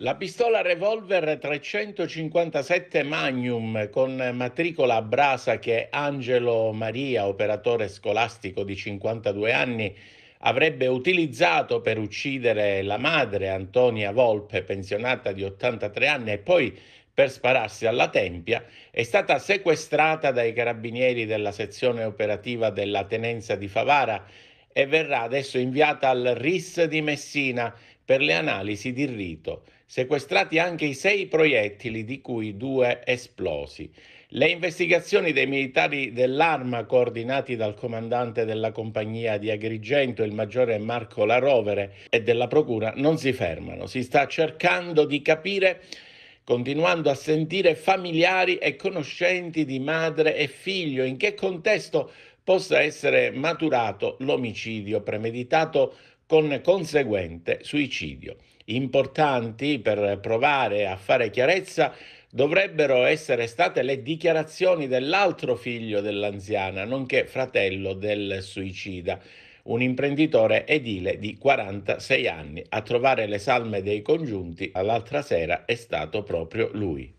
La pistola revolver 357 Magnum con matricola a brasa che Angelo Maria, operatore scolastico di 52 anni, avrebbe utilizzato per uccidere la madre Antonia Volpe, pensionata di 83 anni, e poi per spararsi alla tempia, è stata sequestrata dai carabinieri della sezione operativa della tenenza di Favara e verrà adesso inviata al RIS di Messina per le analisi di rito, sequestrati anche i sei proiettili di cui due esplosi. Le investigazioni dei militari dell'arma coordinati dal comandante della compagnia di Agrigento, il maggiore Marco Larovere, e della procura non si fermano. Si sta cercando di capire continuando a sentire familiari e conoscenti di madre e figlio in che contesto possa essere maturato l'omicidio premeditato con conseguente suicidio. Importanti per provare a fare chiarezza dovrebbero essere state le dichiarazioni dell'altro figlio dell'anziana, nonché fratello del suicida, un imprenditore edile di 46 anni. A trovare le salme dei congiunti all'altra sera è stato proprio lui.